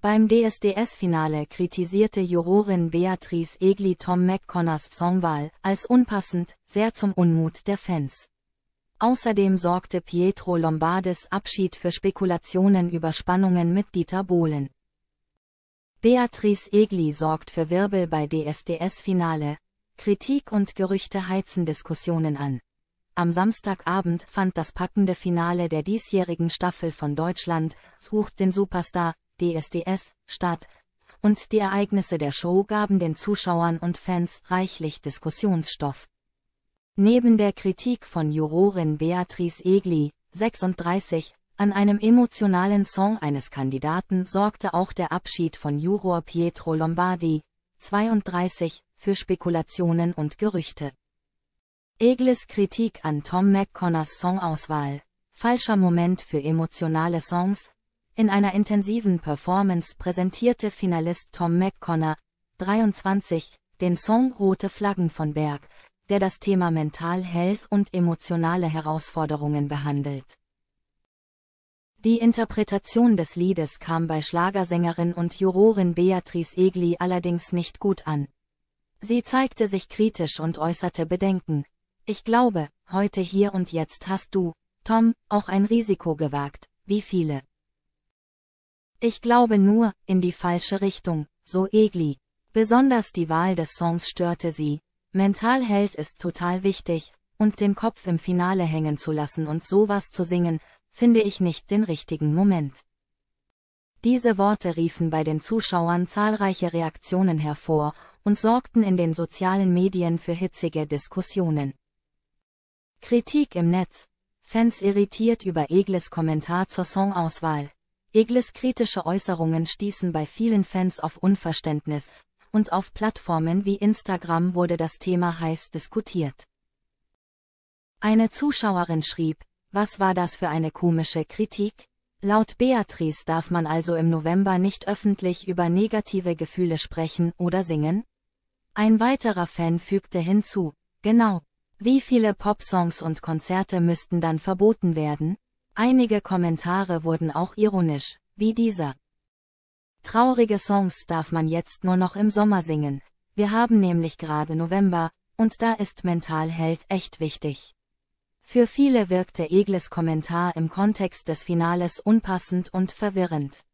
Beim DSDS-Finale kritisierte Jurorin Beatrice Egli Tom McConnors Songwahl als unpassend, sehr zum Unmut der Fans. Außerdem sorgte Pietro Lombardes Abschied für Spekulationen über Spannungen mit Dieter Bohlen. Beatrice Egli sorgt für Wirbel bei DSDS-Finale, Kritik und Gerüchte heizen Diskussionen an. Am Samstagabend fand das packende Finale der diesjährigen Staffel von Deutschland sucht den Superstar DSDS, statt, und die Ereignisse der Show gaben den Zuschauern und Fans reichlich Diskussionsstoff. Neben der Kritik von Jurorin Beatrice Egli, 36, an einem emotionalen Song eines Kandidaten sorgte auch der Abschied von Juror Pietro Lombardi, 32, für Spekulationen und Gerüchte. Eglis Kritik an Tom McConnors Songauswahl, falscher Moment für emotionale Songs, in einer intensiven Performance präsentierte Finalist Tom McConnor, 23, den Song Rote Flaggen von Berg, der das Thema Mental Health und emotionale Herausforderungen behandelt. Die Interpretation des Liedes kam bei Schlagersängerin und Jurorin Beatrice Egli allerdings nicht gut an. Sie zeigte sich kritisch und äußerte Bedenken. Ich glaube, heute hier und jetzt hast du, Tom, auch ein Risiko gewagt, wie viele. Ich glaube nur, in die falsche Richtung, so Egli. Besonders die Wahl des Songs störte sie. Mental Health ist total wichtig, und den Kopf im Finale hängen zu lassen und sowas zu singen, finde ich nicht den richtigen Moment. Diese Worte riefen bei den Zuschauern zahlreiche Reaktionen hervor und sorgten in den sozialen Medien für hitzige Diskussionen. Kritik im Netz. Fans irritiert über Egles Kommentar zur Songauswahl. Egles kritische Äußerungen stießen bei vielen Fans auf Unverständnis, und auf Plattformen wie Instagram wurde das Thema heiß diskutiert. Eine Zuschauerin schrieb, was war das für eine komische Kritik? Laut Beatrice darf man also im November nicht öffentlich über negative Gefühle sprechen oder singen? Ein weiterer Fan fügte hinzu, genau. Wie viele Popsongs und Konzerte müssten dann verboten werden? Einige Kommentare wurden auch ironisch, wie dieser. Traurige Songs darf man jetzt nur noch im Sommer singen, wir haben nämlich gerade November, und da ist Mental Health echt wichtig. Für viele wirkte Egles Kommentar im Kontext des Finales unpassend und verwirrend.